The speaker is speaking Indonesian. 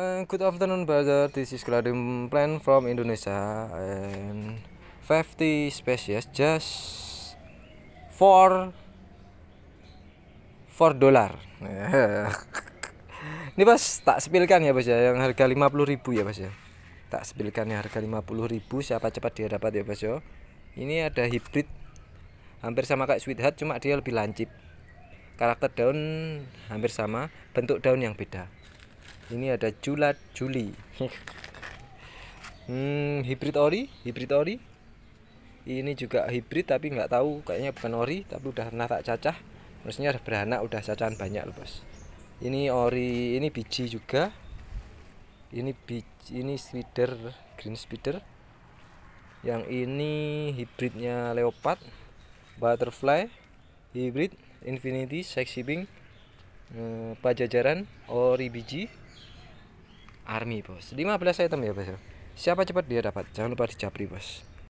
Eh, good afternoon brother, this is Gladium plant from Indonesia and 50 species just for four dollar. Ini Bos tak sepilkan ya Bos ya yang harga 50.000 ya Bos ya. Tak sepilkan ya harga 50.000 siapa cepat dia dapat ya Bos ya. Ini ada hibrid hampir sama kayak sweetheart cuma dia lebih lancip. Karakter daun hampir sama, bentuk daun yang beda ini ada Julat Juli hmm, hybrid ori hybrid ori ini juga hybrid tapi nggak tahu kayaknya bukan ori tapi udah pernah tak cacah maksudnya udah beranak udah cacahan banyak loh bos ini ori ini biji juga ini biji ini spider green spider yang ini hibridnya leopard butterfly hybrid infinity sexy bing. Eh, pajajaran ori biji army bos 15 item ya bos ya? siapa cepat dia dapat jangan lupa dicapri bos